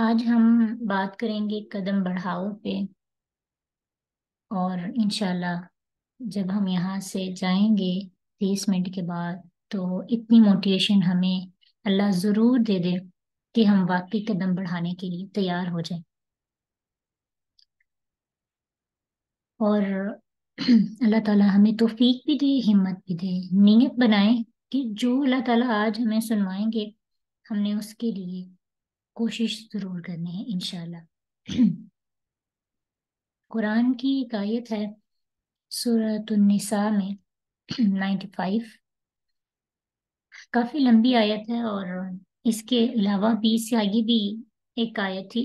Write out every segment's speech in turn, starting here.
आज हम बात करेंगे कदम बढ़ाओ पे और इनशाला जब हम यहाँ से जाएंगे तीस मिनट के बाद तो इतनी मोटिवेशन हमें अल्लाह ज़रूर दे दे कि हम वाकई कदम बढ़ाने के लिए तैयार हो जाए और अल्लाह ताला हमें तोफीक भी दे हिम्मत भी दे नीयत बनाए कि जो अल्लाह ताला आज हमें सुनवाएंगे हमने उसके लिए कोशिश ज़रूर करनी है इनशाला कुरान की एक आयत है सूरतनिसा में फाइव काफ़ी लंबी आयत है और इसके अलावा भी से आगे भी एक आयत थी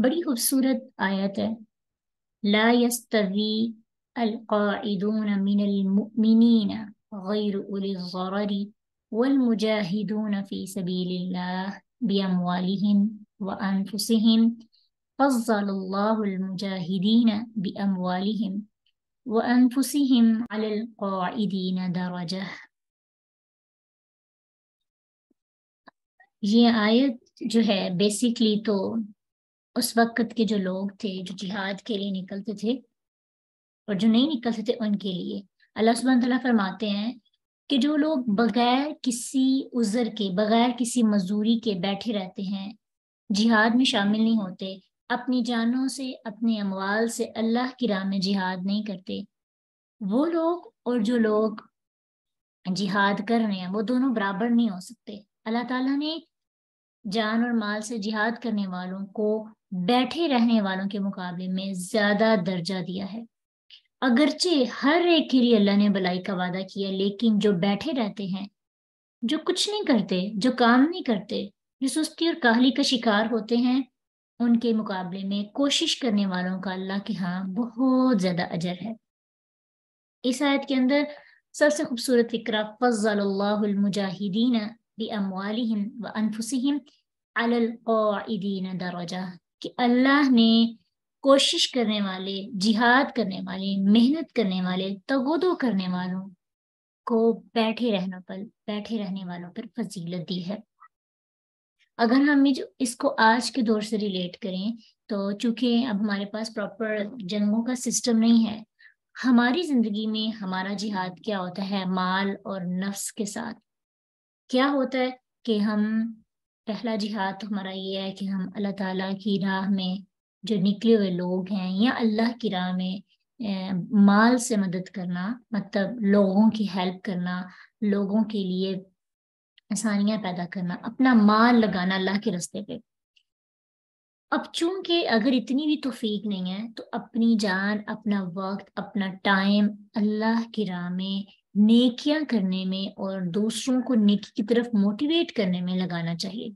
बड़ी खूबसूरत आयत है ला यस्तवी القاعدون من المؤمنين غير أولي الضرر والمجاهدون في سبيل الله بأموالهم وأنفسهم فضل الله المجاهدين بأموالهم وأنفسهم على القاعدين درجة جو ہے بیسیکلی تو اس وقت کے جو لوگ تھے جو جہاد کے जिहाद نکلتے تھے اور جو نہیں نکلتے تھے ان کے उनके اللہ سبحانہ وتعالیٰ فرماتے ہیں कि जो लोग बगैर किसी उज़र के बगैर किसी मजदूरी के बैठे रहते हैं जिहाद में शामिल नहीं होते अपनी जानों से अपने अमवाल से अल्लाह की राह में जिहाद नहीं करते वो लोग और जो लोग जिहाद कर रहे हैं वो दोनों बराबर नहीं हो सकते अल्लाह ताला ने जान और माल से जिहाद करने वालों को बैठे रहने वालों के मुकाबले में ज्यादा दर्जा दिया है अगरचे हर एक के लिए अल्लाह ने भलाई का वादा किया लेकिन जो बैठे रहते हैं जो कुछ नहीं करते जो काम नहीं करते जो सुस्ती और काहली का शिकार होते हैं उनके मुकाबले में कोशिश करने वालों का अल्लाह के हाँ बहुत ज़्यादा अजर है इस आयत के अंदर सबसे खूबसूरत इकरा फजलमुजाहिदीन बमवालम व अनफुसम अलदीन दरवाजा कि अल्लाह ने कोशिश करने वाले जिहाद करने वाले मेहनत करने वाले तगोदो करने वालों को बैठे रहने पर बैठे रहने वालों पर फजीलत दी है अगर हम जो इसको आज के दौर से रिलेट करें तो चूंकि अब हमारे पास प्रॉपर जंगों का सिस्टम नहीं है हमारी जिंदगी में हमारा जिहाद क्या होता है माल और नफ्स के साथ क्या होता है कि हम पहला जिहाद तो हमारा ये है कि हम अल्लाह ताला की राह में जो निकले हुए लोग हैं या अल्लाह की राह में माल से मदद करना मतलब लोगों की हेल्प करना लोगों के लिए आसानियां पैदा करना अपना माल लगाना अल्लाह के रस्ते पे अब चूंकि अगर इतनी भी तोफीक नहीं है तो अपनी जान अपना वक्त अपना टाइम अल्लाह की राह में नेकियां करने में और दूसरों को नेकी की तरफ मोटिवेट करने में लगाना चाहिए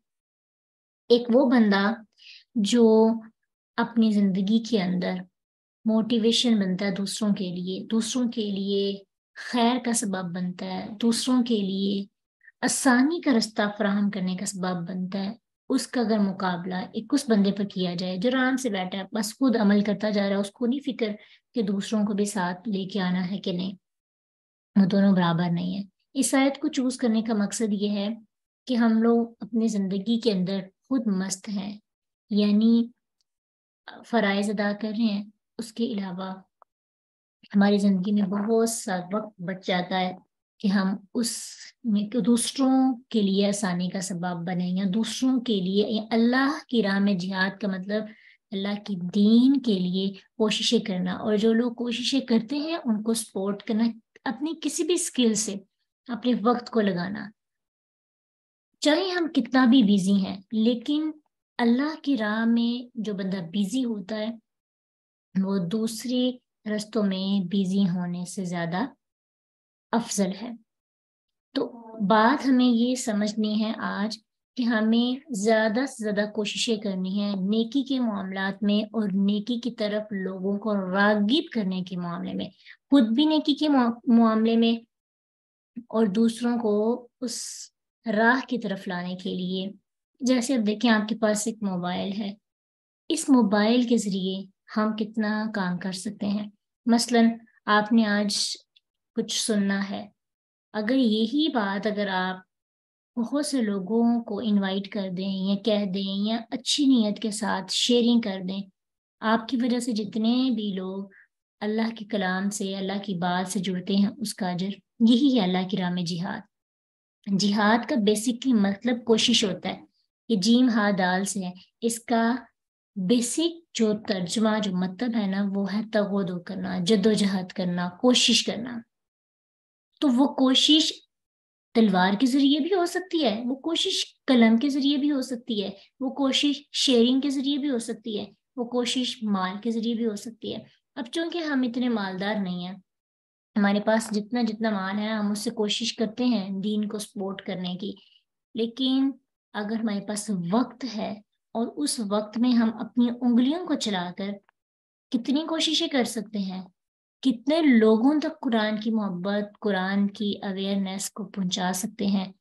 एक वो बंदा जो अपनी ज़िंदगी के अंदर मोटिवेशन बनता है दूसरों के लिए दूसरों के लिए खैर का सबब बनता है दूसरों के लिए आसानी का रास्ता फ्राहम करने का सबब बनता है उसका अगर मुकाबला एक उस बंदे पर किया जाए जो आराम से बैठा है बस खुद अमल करता जा रहा है उसको नहीं फिक्र कि दूसरों को भी साथ लेके आना है कि नहीं वो दोनों बराबर नहीं है इस आयत को चूज करने का मकसद ये है कि हम लोग अपनी ज़िंदगी के अंदर खुद मस्त हैं यानी फ़रज़ अदा कर रहे हैं उसके अलावा हमारी ज़िंदगी में बहुत सा वक्त बच जाता है कि हम उस में दूसरों के लिए आसानी का सबब बने या दूसरों के लिए अल्लाह की राह में जिहाद का मतलब अल्लाह की दीन के लिए कोशिशें करना और जो लोग कोशिशें करते हैं उनको सपोर्ट करना अपनी किसी भी स्किल से अपने वक्त को लगाना चाहे हम कितना भी बिजी हैं लेकिन अल्लाह की राह में जो बंदा बिजी होता है वो दूसरे रस्तों में बिजी होने से ज़्यादा अफजल है तो बात हमें ये समझनी है आज कि हमें ज़्यादा से ज़्यादा कोशिशें करनी है नेकी के मामला में और नेकी की तरफ लोगों को रागिब करने के मामले में खुद भी नेकी के मामले में और दूसरों को उस राह की तरफ लाने के लिए जैसे अब देखें आपके पास एक मोबाइल है इस मोबाइल के ज़रिए हम कितना काम कर सकते हैं मसलन आपने आज कुछ सुनना है अगर यही बात अगर आप बहुत से लोगों को इनवाइट कर दें या कह दें या अच्छी नीयत के साथ शेयरिंग कर दें आपकी वजह से जितने भी लोग अल्लाह के कलाम से अल्लाह की बात से जुड़ते हैं उसका अजर यही है अल्लाह की राम जिहाद जिहाद का बेसिकली मतलब कोशिश होता है ये जीम हा दाल से है इसका बेसिक जो तर्जमा जो मतलब है ना वो है तगोदो करना जदोजहद करना कोशिश करना तो वो कोशिश तलवार के जरिए भी हो सकती है वो कोशिश कलम के जरिए भी हो सकती है वो कोशिश शेयरिंग के जरिए भी हो सकती है वो कोशिश माल के जरिए भी हो सकती है अब चूंकि हम इतने मालदार नहीं हैं हमारे पास जितना जितना माल है हम उससे कोशिश करते हैं दीन को सपोर्ट करने की लेकिन अगर हमारे पास वक्त है और उस वक्त में हम अपनी उंगलियों को चलाकर कितनी कोशिशें कर सकते हैं कितने लोगों तक कुरान की मोहब्बत कुरान की अवेयरनेस को पहुंचा सकते हैं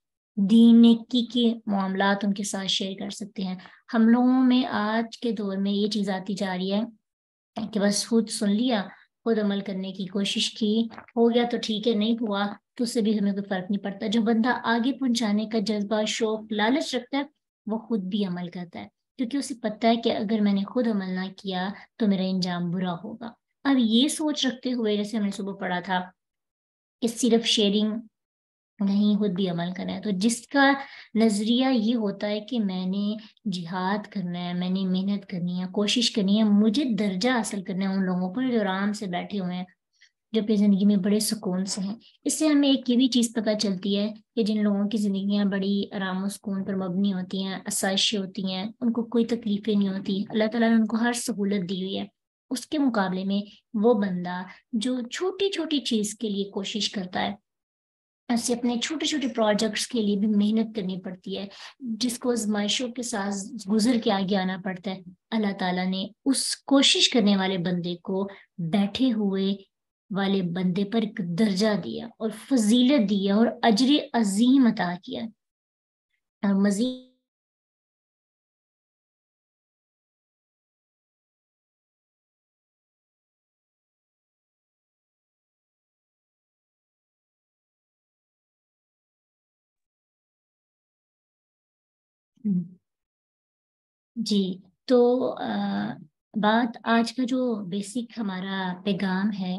दीन की के मामला उनके साथ शेयर कर सकते हैं हम लोगों में आज के दौर में ये चीज़ आती जा रही है कि बस खुद सुन लिया खुद अमल करने की कोशिश की हो गया तो ठीक है नहीं हुआ तो उससे भी हमें कोई फर्क नहीं पड़ता जो बंदा आगे पहुंचाने का जज्बा शौक लालच रखता है वो खुद भी अमल करता है क्योंकि उसे पता है कि अगर मैंने खुद अमल ना किया तो मेरा इंजाम बुरा होगा अब ये सोच रखते हुए जैसे हमने सुबह पढ़ा था कि सिर्फ शेयरिंग नहीं खुद भी अमल करना है तो जिसका नज़रिया ये होता है कि मैंने जिहाद करना है मैंने मेहनत करनी है कोशिश करनी है मुझे दर्जा हासिल करना है उन लोगों पर जो आराम से बैठे हुए हैं जो अपनी ज़िंदगी में बड़े सुकून से हैं इससे हमें एक ये भी चीज़ पता चलती है कि जिन लोगों की ज़िंदियाँ बड़ी आराम सुकून पर मबनी होती हैं आसाइशें होती हैं उनको कोई तकलीफ़ें नहीं होती अल्लाह तला ने उनको हर सहूलत दी हुई है उसके मुकाबले में वो बंदा जो छोटी छोटी चीज़ के लिए कोशिश करता है ऐसे अपने छोटे छोटे प्रोजेक्ट्स के लिए भी मेहनत करनी पड़ती है जिसको आजमाइशों के साथ गुजर के आगे आना पड़ता है अल्लाह ताला ने उस कोशिश करने वाले बंदे को बैठे हुए वाले बंदे पर एक दर्जा दिया और फजीलत दिया और अजर अजीम अता किया और मजीद जी तो आ, बात आज का जो बेसिक हमारा पैगाम है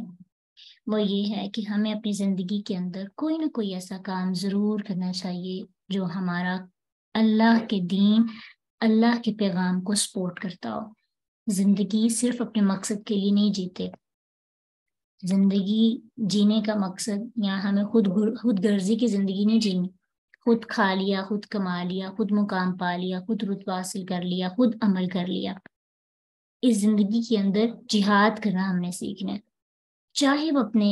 वो ये है कि हमें अपनी ज़िंदगी के अंदर कोई ना कोई ऐसा काम ज़रूर करना चाहिए जो हमारा अल्लाह के दीन अल्लाह के पैगाम को सपोर्ट करता हो ज़िंदगी सिर्फ अपने मकसद के लिए नहीं जीते ज़िंदगी जीने का मकसद या हमें खुद खुद गर्जी की ज़िंदगी नहीं जीनी खुद खा लिया खुद कमा लिया खुद मुकाम पा लिया खुद रुतबा हासिल कर लिया खुद अमल कर लिया इस ज़िंदगी के अंदर जिहाद करना हमने सीखना है चाहे वो अपने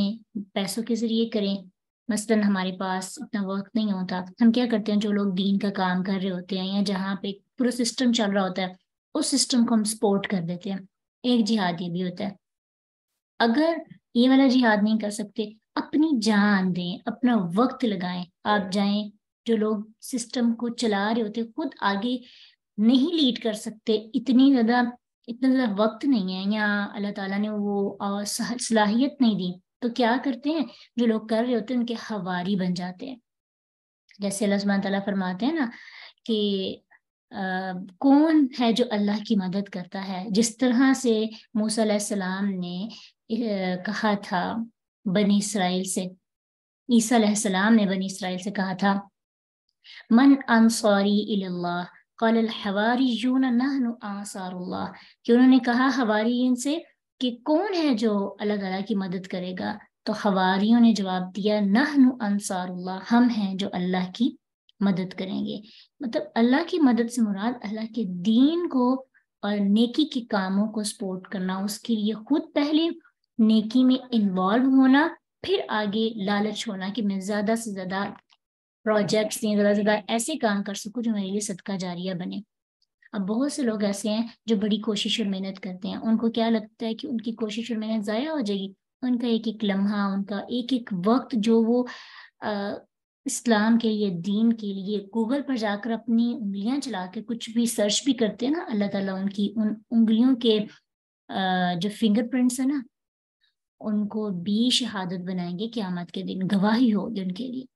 पैसों के ज़रिए करें मसलन हमारे पास इतना वक्त नहीं होता हम क्या करते हैं जो लोग दीन का काम कर रहे होते हैं या जहाँ पे पूरा सिस्टम चल रहा होता है उस सिस्टम को हम सपोर्ट कर देते हैं एक जिहाद ये भी होता है अगर ये वाला जिहाद नहीं कर सकते अपनी जान दें अपना वक्त लगाएं आप जाएं जो लोग सिस्टम को चला रहे होते खुद आगे नहीं लीड कर सकते इतनी ज्यादा इतना ज्यादा वक्त नहीं है या अल्लाह ताला ने वो सलाहियत नहीं दी तो क्या करते हैं जो लोग कर रहे होते हैं उनके हवारी बन जाते हैं जैसे अल्लाह सुबह फरमाते हैं ना कि आ, कौन है जो अल्लाह की मदद करता है जिस तरह से मूसा सलाम ने कहा था बनी इसराइल से ईसा सलाम ने बनी इसराइल से कहा था मन अंसारी इल्लाह कि उन्होंने कहा हवारी से कि कौन है जो अल्लाह ताला की मदद करेगा तो हवारियों ने जवाब दिया नहनु अंसारुल्लाह हम हैं जो अल्लाह की मदद करेंगे मतलब अल्लाह की मदद से मुराद अल्लाह के दीन को और नेकी के कामों को सपोर्ट करना उसके लिए खुद पहले नेकी में इन्वॉल्व होना फिर आगे लालच होना कि मैं ज़्यादा से ज़्यादा प्रोजेक्ट्स दें ज़्यादा से ज़्यादा ऐसे काम कर सकूँ जो मेरे लिए सदका जारिया बने अब बहुत से लोग ऐसे हैं जो बड़ी कोशिश और मेहनत करते हैं उनको क्या लगता है कि उनकी कोशिश और मेहनत ज़ाया हो जाएगी उनका एक एक लम्हा उनका एक एक वक्त जो वो आ, इस्लाम के लिए दीन के लिए गूगल पर जाकर अपनी उंगलियां चला के कुछ भी सर्च भी करते हैं ना अल्लाह ताला उनकी उन उंगलियों के जो फिंगरप्रिंट्स है ना उनको भी शहादत बनाएंगे क्यामत के दिन गवाही होगी उनके लिए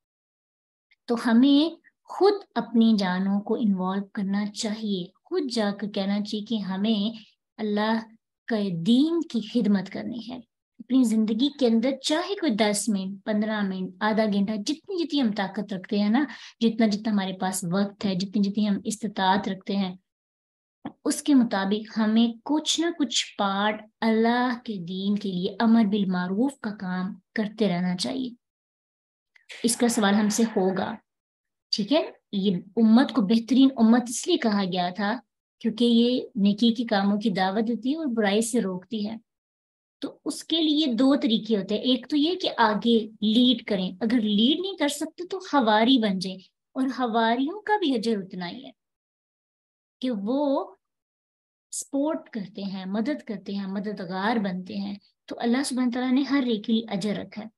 तो हमें खुद अपनी जानों को इन्वॉल्व करना चाहिए खुद जाकर कहना चाहिए कि हमें अल्लाह के दीन की खिदमत करनी है अपनी जिंदगी के अंदर चाहे कोई दस मिनट पंद्रह मिनट आधा घंटा जितनी जितनी हम ताकत रखते हैं ना जितना जितना हमारे पास वक्त है जितनी जितनी हम इस्तात रखते हैं उसके मुताबिक हमें कुछ ना कुछ पार्ट अल्लाह के दीन के लिए अमर बिल मारूफ का काम करते रहना चाहिए इसका सवाल हमसे होगा ठीक है ये उम्मत को बेहतरीन उम्मत इसलिए कहा गया था क्योंकि ये नेकी के कामों की दावत देती है और बुराई से रोकती है तो उसके लिए दो तरीके होते हैं एक तो ये कि आगे लीड करें अगर लीड नहीं कर सकते तो हवारी बन जाए और हवारियों का भी अजर उतना ही है कि वो सपोर्ट करते हैं मदद करते हैं मददगार बनते हैं तो अल्लाह सुबह तला ने हर एक के लिए अजर रखा है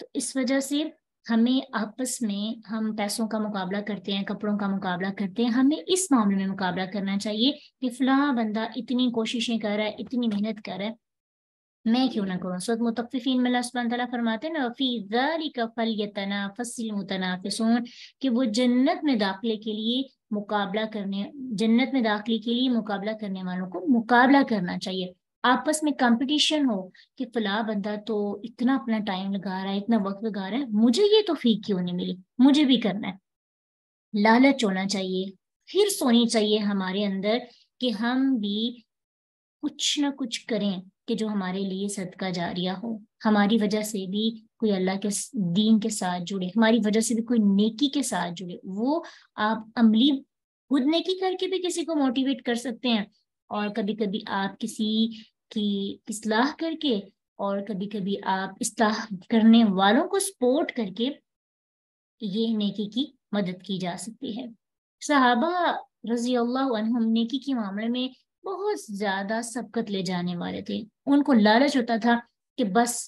तो इस वजह से हमें आपस में हम पैसों का मुकाबला करते हैं कपड़ों का मुकाबला करते हैं हमें इस मामले में मुकाबला करना चाहिए कि फलाह बंदा इतनी कोशिशें कर रहा है इतनी मेहनत कर रहा है मैं क्यों ना करूँ सद मुतफ़ीन मिला अल्लाह फरमाते फसल फी मुतनाफिसून कि वो जन्नत में दाखिले के लिए मुकाबला करने जन्नत में दाखिले के लिए मुकाबला करने वालों को मुकाबला करना चाहिए आपस में कंपटीशन हो कि फला बंदा तो इतना अपना टाइम लगा रहा है इतना वक्त लगा रहा है मुझे ये तो फीक क्यों नहीं मिली मुझे भी करना है लालच होना चाहिए फिर सोनी चाहिए हमारे अंदर कि हम भी कुछ ना कुछ करें कि जो हमारे लिए सदका जारिया हो हमारी वजह से भी कोई अल्लाह के दीन के साथ जुड़े हमारी वजह से भी कोई नेकी के साथ जुड़े वो आप अमली खुद नेकी करके भी किसी को मोटिवेट कर सकते हैं और कभी कभी आप किसी की इसलाह करके और कभी कभी आप इसलाह करने वालों को सपोर्ट करके ये नेकी की मदद की जा सकती है सहाबा रजी अल्लाह नेकी के मामले में बहुत ज़्यादा सबकत ले जाने वाले थे उनको लालच होता था कि बस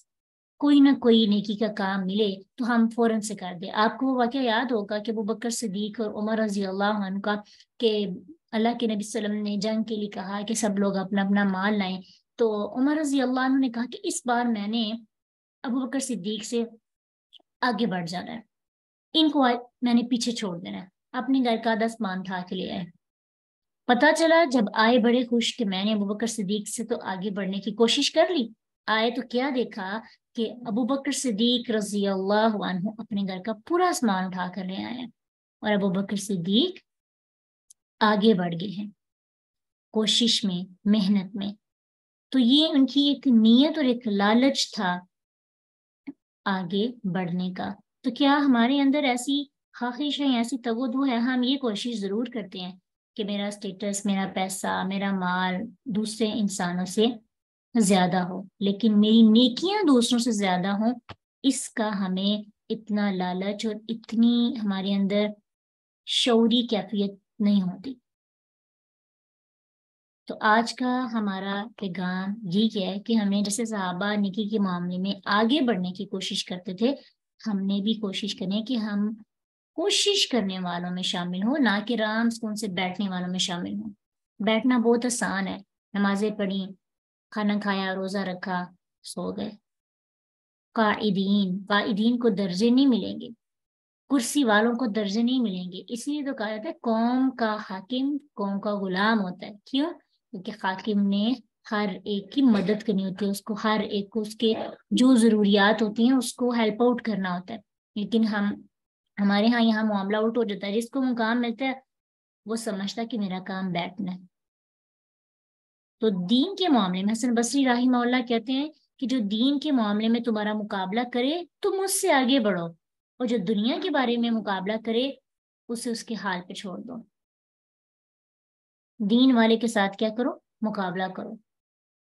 कोई ना कोई नेकी का काम मिले तो हम फौरन से कर दे आपको वो वाक्य याद होगा कि वो बकर सिद्दीक और उमर रजी अल्लाह का के अल्लाह के नबी वसल्लम ने जंग के लिए कहा कि सब लोग अपना अपना माल लाएं तो उमर रजी अल्लाह ने कहा कि इस बार मैंने अबू बकर सिद्दीक से आगे बढ़ जाना है इनको मैंने पीछे छोड़ देना है अपने घर का दस मान था के लिए पता चला जब आए बड़े खुश कि मैंने अबू बकर सिद्दीक से तो आगे बढ़ने की कोशिश कर ली आए तो क्या देखा कि अबू बकर सिद्दीक रजी अल्लाह अपने घर का पूरा सामान उठा कर ले आए और अबू बकर सिद्दीक आगे बढ़ गए हैं कोशिश में मेहनत में तो ये उनकी एक नीयत और एक लालच था आगे बढ़ने का तो क्या हमारे अंदर ऐसी ख्वाहिश है ऐसी तवदो है हम ये कोशिश ज़रूर करते हैं कि मेरा स्टेटस मेरा पैसा मेरा माल दूसरे इंसानों से ज़्यादा हो लेकिन मेरी नेकियां दूसरों से ज़्यादा हों इसका हमें इतना लालच और इतनी हमारे अंदर शौरी कैफियत नहीं होती तो आज का हमारा पैगाम ये क्या है कि हमें जैसे साहबा निकी के मामले में आगे बढ़ने की कोशिश करते थे हमने भी कोशिश करें कि हम कोशिश करने वालों में शामिल हो ना कि राम सुकून से बैठने वालों में शामिल हो बैठना बहुत आसान है नमाजें पढ़ी खाना खाया रोज़ा रखा सो गए कायदीन कायदीन को दर्जे नहीं मिलेंगे कुर्सी वालों को दर्जे नहीं मिलेंगे इसलिए तो कहा जाता है कौम का हाकिम कौम का गुलाम होता है क्यों क्योंकि हाकिम ने हर एक की मदद करनी होती है उसको हर एक को उसके जो ज़रूरियात होती हैं उसको हेल्प आउट करना होता है लेकिन हम हमारे यहाँ यहाँ मामला आउट हो जाता है जिसको मुकाम मिलता है वो समझता कि मेरा काम बैठना है तो दीन के मामले में हसन बसरी राही मोल्ला कहते हैं कि जो दीन के मामले में तुम्हारा मुकाबला करे तुम मुझसे आगे बढ़ो और जो दुनिया के बारे में मुकाबला करे उसे उसके हाल पे छोड़ दो दीन वाले के साथ क्या करो मुकाबला करो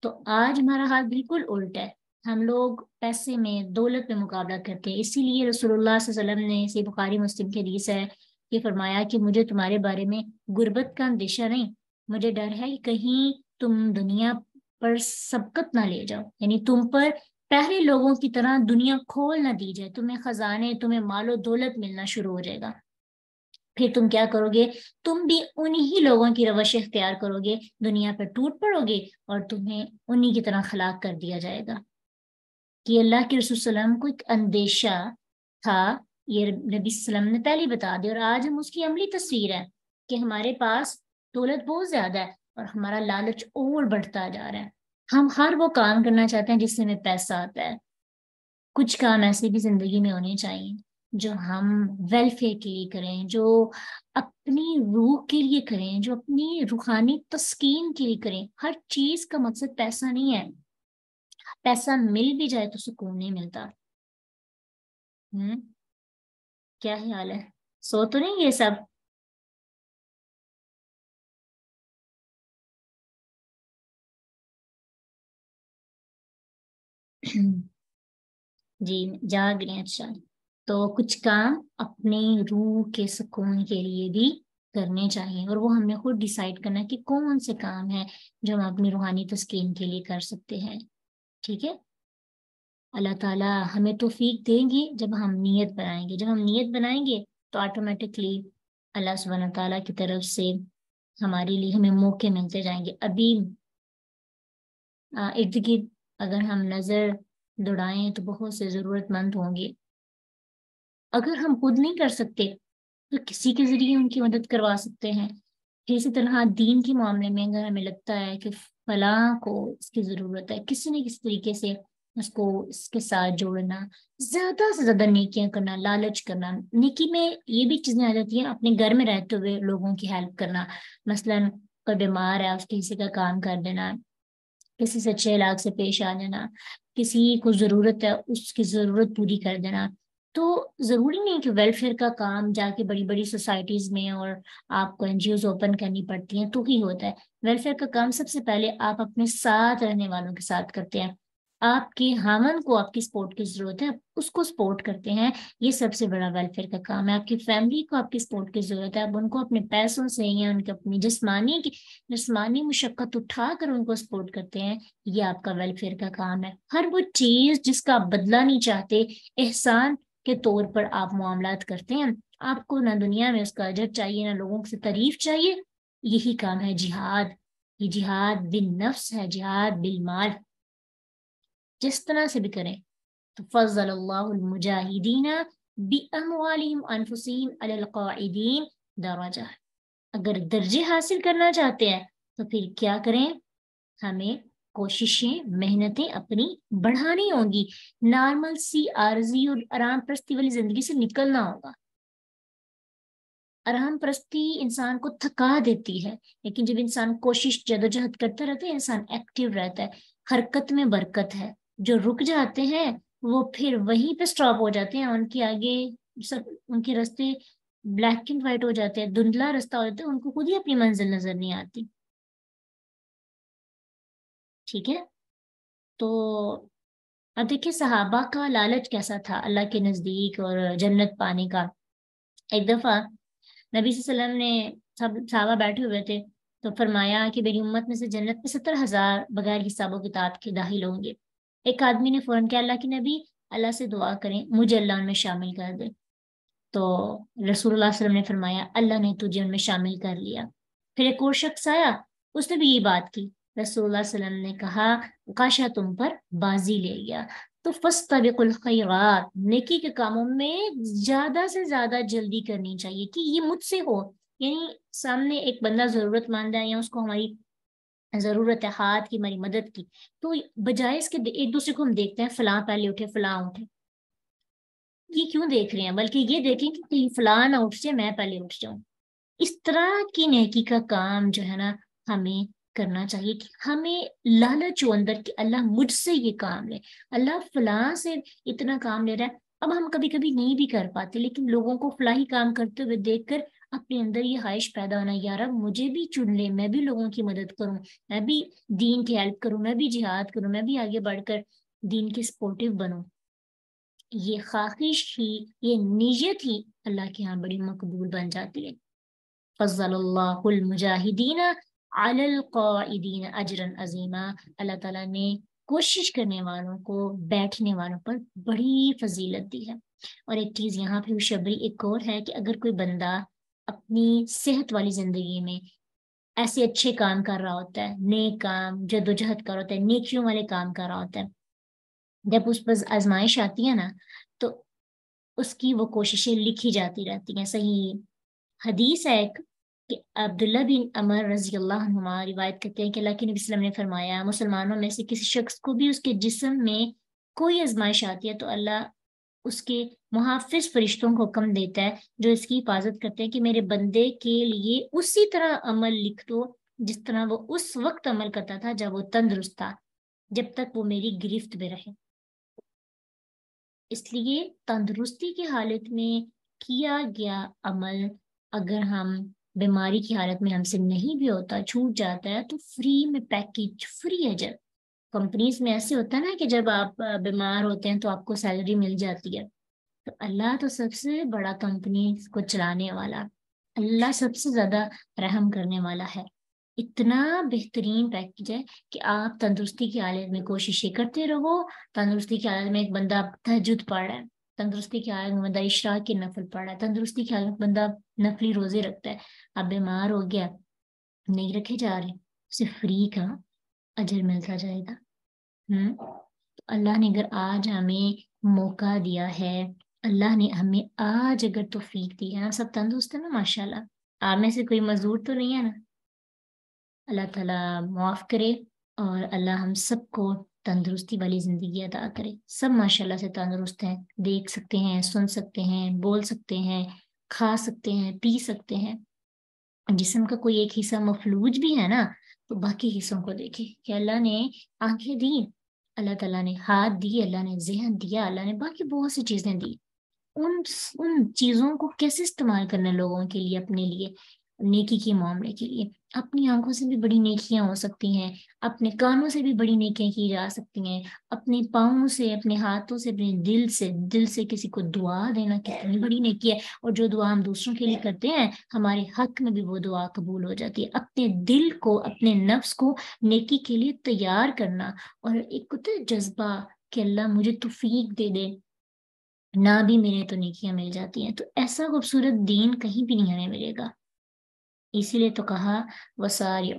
तो आज हमारा हाल बिल्कुल उल्टा है हम लोग पैसे में दौलत में मुकाबला करते हैं इसीलिए रसोल्ला वसलम ने से बुखारी मुस्लिम के हदीस है ये फरमाया कि मुझे तुम्हारे बारे में गुर्बत का अंदेशा नहीं मुझे डर है कि कहीं तुम दुनिया पर सबकत ना ले जाओ यानी तुम पर पहले लोगों की तरह दुनिया खोल ना दी जाए तुम्हें खजाने तुम्हें मालो दौलत मिलना शुरू हो जाएगा फिर तुम क्या करोगे तुम भी उन्ही लोगों की रवश इख्तियार करोगे दुनिया पर टूट पड़ोगे और तुम्हें उन्हीं की तरह खलाक कर दिया जाएगा कि अल्लाह के रसुल्लम को एक अंदेशा था ये नबी सलम ने पहले बता दिया और आज हम उसकी अमली तस्वीर है कि हमारे पास दौलत बहुत ज्यादा है और हमारा लालच और बढ़ता जा रहा है हम हर वो काम करना चाहते हैं जिससे हमें पैसा आता है कुछ काम ऐसे भी जिंदगी में होने चाहिए जो हम वेलफेयर के लिए करें जो अपनी रूह के लिए करें जो अपनी रूहानी तस्कीन के लिए करें हर चीज का मकसद पैसा नहीं है पैसा मिल भी जाए तो सुकून नहीं मिलता हम्म क्या ख्याल है सो तो नहीं ये सब जी जाग रही अच्छा तो कुछ काम अपने रूह के सुकून के लिए भी करने चाहिए और वो हमने खुद डिसाइड करना कि कौन से काम है जो हम अपनी रूहानी तस्कीन के लिए कर सकते हैं ठीक है अल्लाह ताला हमें तोफीक देंगे जब हम नीयत बनाएंगे जब हम नीयत बनाएंगे तो ऑटोमेटिकली अल्लाह सुबहाना ताला की तरफ से हमारे लिए हमें मौके मिलते जाएंगे अभी इर्द गिर्द अगर हम नज़र दौड़ाएं तो बहुत से ज़रूरतमंद होंगे अगर हम खुद नहीं कर सकते तो किसी के ज़रिए उनकी मदद करवा सकते हैं इसी तरह दीन के मामले में अगर हमें लगता है कि फला को इसकी ज़रूरत है किसी न किसी तरीके से उसको इसके साथ जोड़ना ज़्यादा से ज़्यादा नेकियां करना लालच करना नेकी में ये भी चीज़ें आ जाती हैं अपने घर में रहते हुए लोगों की हेल्प करना मसलन कोई बीमार है उसके हिस्से का काम कर देना किसी से अच्छे इलाक से पेश आ जाना किसी को ज़रूरत है उसकी ज़रूरत पूरी कर देना तो ज़रूरी नहीं कि वेलफेयर का काम जाके बड़ी बड़ी सोसाइटीज़ में और आपको एन ओपन करनी पड़ती हैं तो ही होता है वेलफेयर का काम सबसे पहले आप अपने साथ रहने वालों के साथ करते हैं आपके हामन को आपकी सपोर्ट की जरूरत है उसको सपोर्ट करते हैं ये सबसे बड़ा वेलफेयर का काम है आपकी फैमिली को आपकी सपोर्ट की जरूरत है आप उनको अपने पैसों से या उनके अपनी जिसमानी की जिसमानी मुशक्क़त उठा कर उनको सपोर्ट करते हैं ये आपका वेलफेयर का काम है हर वो चीज जिसका आप बदला नहीं चाहते एहसान के तौर पर आप मामला करते हैं आपको ना दुनिया में उसका अजर चाहिए ना लोगों से तारीफ चाहिए यही काम है जिहाद ये जिहाद बिन नफ्स है जिहाद बिल माल जिस तरह से भी करें तो फजलमुजाहिदीन बेअमवालम अनफुसिन अगर दर्जे हासिल करना चाहते हैं तो फिर क्या करें हमें कोशिशें मेहनतें अपनी बढ़ानी होंगी नॉर्मल सी आरजी और आराम प्रस्ती वाली जिंदगी से निकलना होगा आराम प्रस्ती इंसान को थका देती है लेकिन जब इंसान कोशिश जदोजहद करता रहता है इंसान एक्टिव रहता है हरकत में बरकत है जो रुक जाते हैं वो फिर वहीं पे स्टॉप हो जाते हैं उनके आगे सब उनके रास्ते ब्लैक एंड वाइट हो जाते हैं धुंधला रास्ता हो जाता है उनको खुद ही अपनी मंजिल नजर नहीं आती ठीक है तो अब देखिए सहाबा का लालच कैसा था अल्लाह के नज़दीक और जन्नत पाने का एक दफ़ा नबी सल्लम ने सब सहाबा बैठे हुए थे तो फरमाया कि मेरी उम्मत में से जन्नत में सत्तर हज़ार बगैर हिसाबों किताब के दाखिल होंगे एक आदमी ने फ़ौरन किया अल्लाह के नबी अल्लाह से दुआ करें मुझे अल्लाह उनमें शामिल कर दे तो रसूल वसल्लम ने फरमाया अल्लाह ने तुझे उनमें शामिल कर लिया फिर एक और शख्स आया उसने भी ये बात की रसूल वसल्लम ने कहा काशा तुम पर बाजी ले गया तो फस्तबिकुल खैरात नेकी के कामों में ज़्यादा से ज़्यादा जल्दी करनी चाहिए कि ये मुझसे हो यानी सामने एक बंदा ज़रूरतमंद है या उसको हमारी ज़रूरत है हाथ की हमारी मदद की तो बजाय इसके एक दूसरे को हम देखते हैं फलां पहले उठे फलां उठे ये क्यों देख रहे हैं बल्कि ये देखें कि फलां ना उठ जाए मैं पहले उठ जाऊं इस तरह की नेकी का काम जो है ना हमें करना चाहिए कि हमें लालच हो अंदर कि अल्लाह मुझसे ये काम ले अल्लाह फलां से इतना काम ले रहा है अब हम कभी कभी नहीं भी कर पाते लेकिन लोगों को फलाही काम करते हुए देखकर अपने अंदर ये ख्वाहिश पैदा होना यार अब मुझे भी चुन ले मैं भी लोगों की मदद करूँ मैं भी दीन की हेल्प करूँ मैं भी जिहाद करूँ मैं भी आगे बढ़कर दीन की सपोर्टिव बनूँ ये ख्वाहिश ही ये नीयत ही अल्लाह के यहाँ बड़ी मकबूल बन जाती है फजलमुजाहिदीन अजरन अजीमा अल्लाह ताला ने कोशिश करने वालों को बैठने वालों पर बड़ी फजीलत दी है और एक चीज़ यहाँ पे शबरी एक और है कि अगर कोई बंदा अपनी सेहत वाली जिंदगी में ऐसे अच्छे काम कर रहा होता है नेक काम जदोजहद कर होता है नेकियों वाले काम कर रहा होता है जब उस पर आजमाइश आती है ना तो उसकी वो कोशिशें लिखी जाती रहती हैं सही हदीस है एक कि अब्दुल्ला बिन अमर रजी अल्लाह रिवायत करते हैं कि अल्लाह के नबी वसलम ने फरमाया मुसलमानों में से किसी शख्स को भी उसके जिसम में कोई आजमाइश आती है तो अल्लाह उसके मुहाफिज फरिश्तों को हुक्म देता है जो इसकी हिफाजत करते हैं कि मेरे बंदे के लिए उसी तरह अमल लिख दो जिस तरह वो उस वक्त अमल करता था जब वो तंदरुस्त था जब तक वो मेरी गिरफ्त में रहे इसलिए तंदुरुस्ती की हालत में किया गया अमल अगर हम बीमारी की हालत में हमसे नहीं भी होता छूट जाता है तो फ्री में पैकेज फ्री है जब कंपनीज में ऐसे होता है ना कि जब आप बीमार होते हैं तो आपको सैलरी मिल जाती है तो अल्लाह तो सबसे बड़ा कंपनी को चलाने वाला अल्लाह सबसे ज़्यादा रहम करने वाला है इतना बेहतरीन पैकेज है कि आप तंदुरुस्ती की हालत में कोशिशें करते रहो तंदुरुस्ती की हालत में एक बंदा तहजुद पढ़ रहा है तंदुरुस्ती की हालत में बंदा इशरा के नफल पढ़ रहा है तंदुरुस्ती की हालत में बंदा नफली रोजे रखता है आप बीमार हो गया नहीं रखे जा रहे उसे फ्री का अजर मिलता जाएगा हम्म तो अल्लाह ने अगर आज हमें मौका दिया है अल्लाह ने हमें आज अगर तोफीक दी है ना सब तंदुरुस्त है ना माशाल्लाह आप में से कोई मजदूर तो नहीं है ना अल्लाह ताला माफ़ करे और अल्लाह हम सबको तंदुरुस्ती वाली ज़िंदगी अदा करे सब माशाल्लाह से तंदुरुस्त हैं देख सकते हैं सुन सकते हैं बोल सकते हैं खा सकते हैं पी सकते हैं जिसम का कोई एक हिस्सा मफलूज भी है ना तो बाकी हिस्सों को देखे कि अल्लाह ने आंखें दी अल्लाह तला ने हाथ दी अल्लाह ने जहन दिया अल्लाह ने बाकी बहुत सी चीज़ें दी उन उन चीज़ों को कैसे इस्तेमाल करना लोगों के लिए अपने लिए नेकी के मामले के लिए अपनी आंखों से भी बड़ी नेकियां हो सकती हैं अपने कानों से भी बड़ी नेकियां की जा सकती हैं अपने पाओ से अपने हाथों से अपने दिल से दिल से किसी को दुआ देना कितनी बड़ी नेकी है और जो दुआ हम दूसरों के लिए करते हैं हमारे हक में भी वो दुआ कबूल हो जाती है अपने दिल को अपने नफ्स को नेकी के लिए तैयार करना और एक जज्बा कि अल्लाह मुझे तोफीक दे दे ना भी मेरे तो नेकियां मिल जाती हैं तो ऐसा खूबसूरत दीन कहीं भी नहीं हमें मिलेगा इसीलिए तो कहा वसारी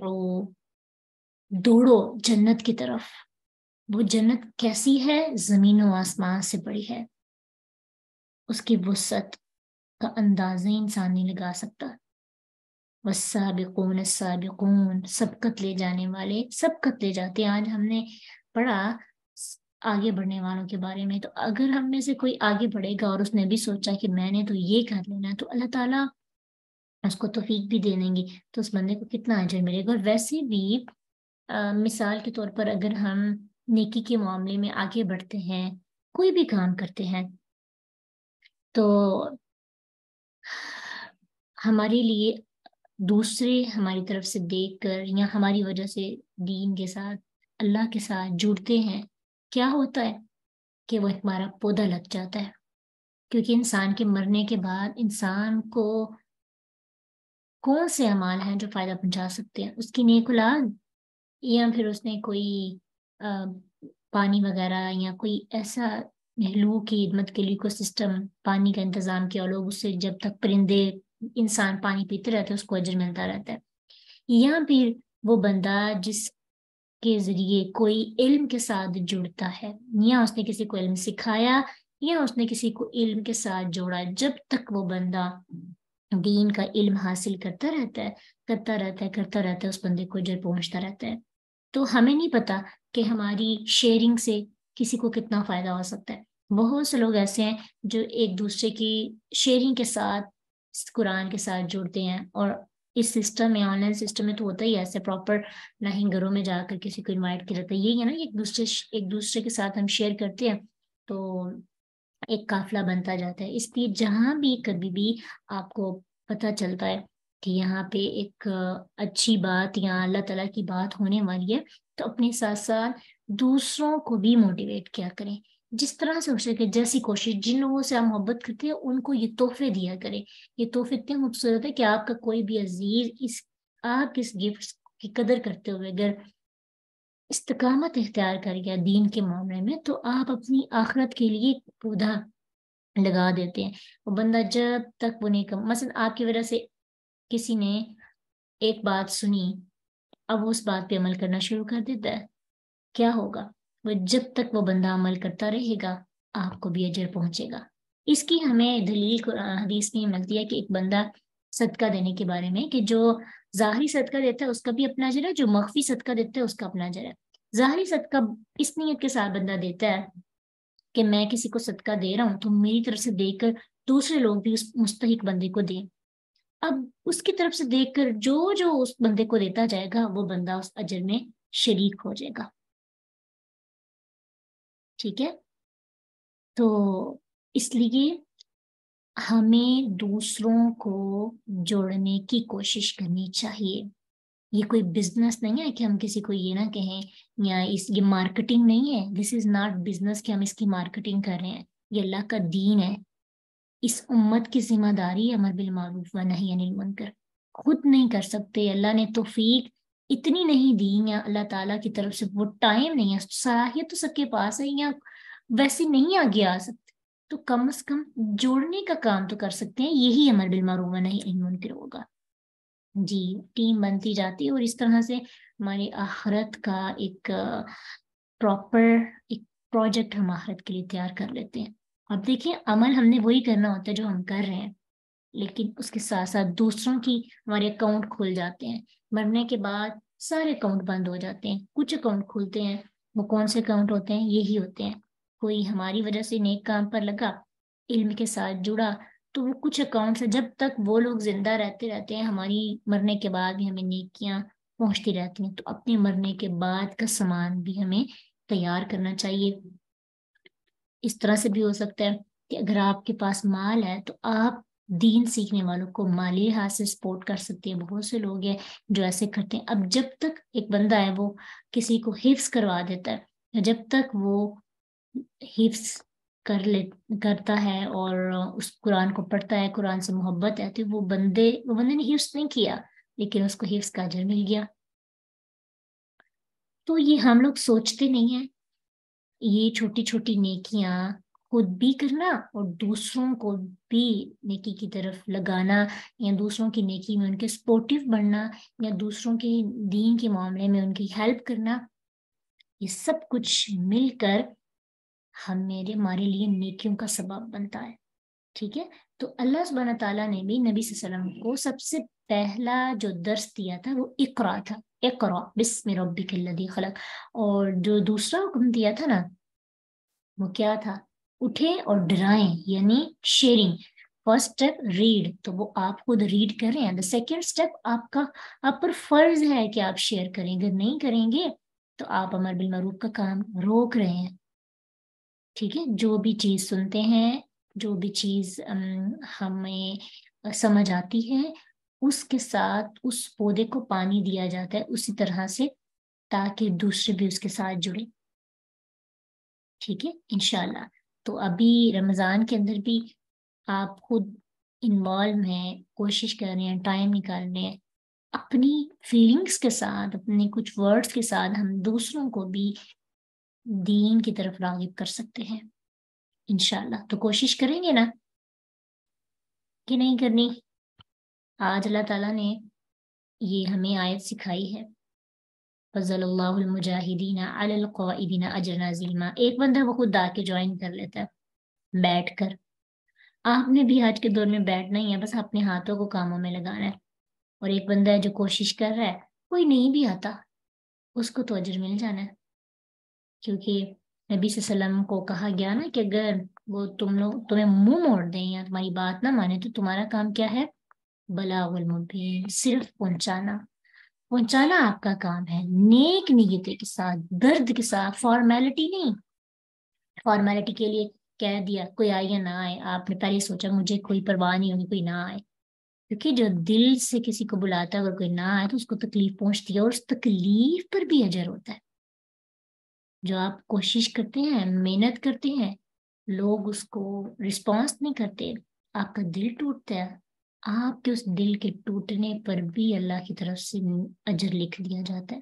दौड़ो जन्नत की तरफ वो जन्नत कैसी है जमीन व आसमान से बड़ी है उसकी वसत का अंदाजा इंसान नहीं लगा सकता वसाबिकून साबिकून सबकत ले जाने वाले सबकत ले जाते आज हमने पढ़ा आगे बढ़ने वालों के बारे में तो अगर हम में से कोई आगे बढ़ेगा और उसने भी सोचा कि मैंने तो ये कर लेना है तो अल्लाह ताला उसको तोफीक भी दे देंगे तो उस बंदे को कितना अजर मिलेगा और वैसे भी आ, मिसाल के तौर पर अगर हम नेकी के मामले में आगे बढ़ते हैं कोई भी काम करते हैं तो हमारे लिए दूसरे हमारी तरफ से देख कर या हमारी वजह से दीन के साथ अल्लाह के साथ जुड़ते हैं क्या होता है कि वह हमारा पौधा लग जाता है क्योंकि इंसान के मरने के बाद इंसान को कौन से अमाल हैं जो फ़ायदा पहुंचा सकते हैं उसकी नेक औलाद या फिर उसने कोई पानी वगैरह या कोई ऐसा महलू की खिदमत के लिए कोई सिस्टम पानी का इंतज़ाम किया लोग उससे जब तक परिंदे इंसान पानी पीते रहते हैं उसको अजर मिलता रहता है या फिर वो बंदा जिसके ज़रिए कोई इल्म के साथ जुड़ता है या उसने किसी को इल्म सिखाया या उसने किसी को इल्म के साथ जोड़ा जब तक वो बंदा दीन का इल्म हासिल करता रहता है करता रहता है करता रहता है उस बंदे को जर पहुंचता रहता है तो हमें नहीं पता कि हमारी शेयरिंग से किसी को कितना फायदा हो सकता है बहुत से लोग ऐसे हैं जो एक दूसरे की शेयरिंग के साथ कुरान के साथ जुड़ते हैं और इस सिस्टम में ऑनलाइन सिस्टम में तो होता ही ऐसे प्रॉपर ना ही घरों में जाकर किसी को इनवाइट किया जाता है यही है ना एक दूसरे एक दूसरे के साथ हम शेयर करते हैं तो एक काफिला बनता जाता है इसलिए जहाँ भी कभी भी आपको पता चलता है कि यहाँ पे एक अच्छी बात या अल्लाह तला की बात होने वाली है तो अपने साथ साथ दूसरों को भी मोटिवेट किया करें जिस तरह से हो सके जैसी कोशिश जिन लोगों से आप मोहब्बत करते हैं उनको ये तोहफे दिया करें ये तोहफे इतने खूबसूरत है कि आपका कोई भी अजीज इस आप इस गिफ्ट की कदर करते हुए अगर इस्तकामत इख्तियार गया दीन के मामले में तो आप अपनी आखरत के लिए पौधा लगा देते हैं वो बंदा जब तक वो नहीं कम मसलन आपकी वजह से किसी ने एक बात सुनी अब वो उस बात पे अमल करना शुरू कर देता है क्या होगा वो जब तक वो बंदा अमल करता रहेगा आपको भी अजर पहुंचेगा इसकी हमें दलील हदीस में मिलती है कि एक बंदा सदका देने के बारे में कि जो जाहरी सदका देता है उसका भी अपना अजर है जो मख्फी सदका देता है उसका अपना अजर है जाहरी सदका इस नीयत के साथ बंदा देता है कि मैं किसी को सदका दे रहा हूँ तो मेरी तरफ से देख कर दूसरे लोग भी उस मुस्तक बंदे को दें अब उसकी तरफ से देख कर जो जो उस बंदे को देता जाएगा वो बंदा उस अजर में शरीक हो जाएगा ठीक है तो इसलिए हमें दूसरों को जोड़ने की कोशिश करनी चाहिए ये कोई बिजनेस नहीं है कि हम किसी को ये ना कहें या इस ये मार्केटिंग नहीं है दिस इज नॉट बिजनेस कि हम इसकी मार्केटिंग कर रहे हैं ये अल्लाह का दीन है इस उम्मत की जिम्मेदारी है अमर बिल मारूफ व नहीं अनिल मुनकर खुद नहीं कर सकते अल्लाह ने तोफीक इतनी नहीं दी या अल्लाह ताला की तरफ से वो टाइम नहीं है सलाहियत तो सबके पास है या वैसे नहीं आगे आ सकते तो कम से कम जोड़ने का काम तो कर सकते हैं यही अमर बिल मारूफ व नहीं अनिल मुनकर होगा जी टीम बनती जाती है और इस तरह से हमारी आहरत का एक प्रॉपर एक प्रोजेक्ट हम आहरत के लिए तैयार कर लेते हैं अब देखिए अमल हमने वही करना होता है जो हम कर रहे हैं लेकिन उसके साथ साथ दूसरों की हमारे अकाउंट खुल जाते हैं मरने के बाद सारे अकाउंट बंद हो जाते हैं कुछ अकाउंट खुलते हैं वो कौन से अकाउंट होते हैं यही होते हैं कोई हमारी वजह से नेक काम पर लगा इल्म के साथ जुड़ा तो वो कुछ अकाउंट्स है जब तक वो लोग जिंदा रहते रहते हैं हमारी मरने के बाद भी हमें नेकियां पहुंचती रहती हैं तो अपने मरने के बाद का सामान भी हमें तैयार करना चाहिए इस तरह से भी हो सकता है कि अगर आपके पास माल है तो आप दीन सीखने वालों को माली लिहाज से सपोर्ट कर सकते हैं बहुत से लोग हैं जो ऐसे करते हैं अब जब तक एक बंदा है वो किसी को हिफ्स करवा देता है जब तक वो हिफ्स कर ले करता है और उस कुरान को पढ़ता है कुरान से मोहब्बत है तो वो बंदे वो बंदे ने हिफ्स नहीं किया लेकिन उसको हिफ्स का अजर मिल गया तो ये हम लोग सोचते नहीं है ये छोटी छोटी नेकियां खुद भी करना और दूसरों को भी नेकी की तरफ लगाना या दूसरों की नेकी में उनके सपोर्टिव बनना या दूसरों के दीन के मामले में उनकी हेल्प करना ये सब कुछ मिलकर हम मेरे हमारे लिए नेकियों का सबब बनता है ठीक है तो अल्लाह सुबहाना तला ने भी नबी वसल्लम को सबसे पहला जो दर्श दिया था वो इकरा था इकरा बिस्म रबी के खलक और जो दूसरा हुक्म दिया था ना वो क्या था उठे और डराएं यानी शेयरिंग फर्स्ट स्टेप रीड तो वो आप खुद रीड कर रहे हैं द सेकेंड स्टेप आपका आप पर फर्ज है कि आप शेयर करेंगे नहीं करेंगे तो आप अमर बिल मरूफ का काम रोक रहे हैं ठीक है जो भी चीज़ सुनते हैं जो भी चीज़ हमें समझ आती है उसके साथ उस पौधे को पानी दिया जाता है उसी तरह से ताकि दूसरे भी उसके साथ जुड़े ठीक है इनशाला तो अभी रमज़ान के अंदर भी आप खुद इन्वॉल्व हैं कोशिश कर रहे हैं टाइम निकाल रहे हैं अपनी फीलिंग्स के साथ अपने कुछ वर्ड्स के साथ हम दूसरों को भी दीन की तरफ रागिब कर सकते हैं इनशाला तो कोशिश करेंगे ना कि नहीं करनी आज अल्लाह ताला ने ये हमें आयत सिखाई है फजलमुजाहिदीन अलक़ादीन अजरना एक बंदा वो खुद आके ज्वाइन कर लेता है बैठ कर आपने भी आज के दौर में बैठना ही है बस अपने हाथों को कामों में लगाना है और एक बंदा है जो कोशिश कर रहा है कोई नहीं भी आता उसको तो अजर मिल जाना है क्योंकि नबी वसल्लम को कहा गया ना कि अगर वो तुम लोग तुम्हें मुंह मोड़ दें या तुम्हारी बात ना माने तो तुम्हारा काम क्या है बलाउल मुबीन सिर्फ पहुंचाना पहुंचाना आपका काम है नेक नीयत के साथ दर्द के साथ फॉर्मेलिटी नहीं फॉर्मेलिटी के लिए कह दिया कोई आए या ना आए आपने पहले सोचा मुझे कोई परवाह नहीं होगी कोई ना आए क्योंकि जो दिल से किसी को बुलाता है अगर कोई ना आए तो उसको तकलीफ पहुंचती है और उस तकलीफ पर भी अजर होता है जो आप कोशिश करते हैं मेहनत करते हैं लोग उसको रिस्पॉन्स नहीं करते आपका दिल टूटता है आपके उस दिल के टूटने पर भी अल्लाह की तरफ से अजर लिख दिया जाता है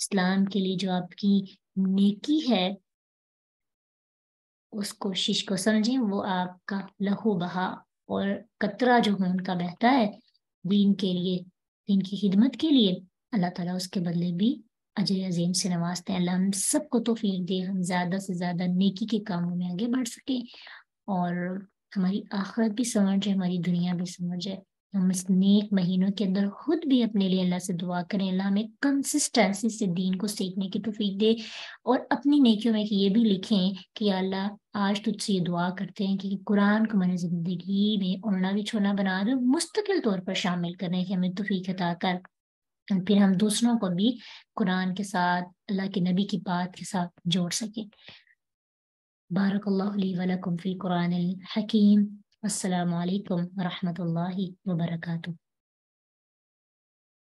इस्लाम के लिए जो आपकी नेकी है उस कोशिश को समझें वो आपका लहू बहा और कतरा जो है उनका बहता है दीन के लिए दीन की खिदमत के लिए अल्लाह ताला उसके बदले भी अजय अजीम से नवाजते हैं हम सबको तोफीक दे हम ज़्यादा से ज़्यादा नेकी के कामों में आगे बढ़ सकें और हमारी आखरत भी समझ जाए हमारी दुनिया भी समझ जाए हम इस नेक महीनों के अंदर खुद भी अपने लिए अल्लाह से दुआ करें अल्लाह हमें कंसिस्टेंसी से दीन को सीखने की तोफीक दे और अपनी नेकियों में ये भी लिखें कि अल्लाह आज तुझसे ये दुआ करते हैं कि कुरान को मैंने ज़िंदगी में उड़ना भी छोना बना दो मुस्तकिल तौर पर शामिल करें कि हमें तोफीक अता कर फिर हम दूसरों को भी कुरान के साथ अल्लाह के नबी की बात के साथ जोड़ सकें बारक फ़ी कुरान हकीम असल वरहमल वर्का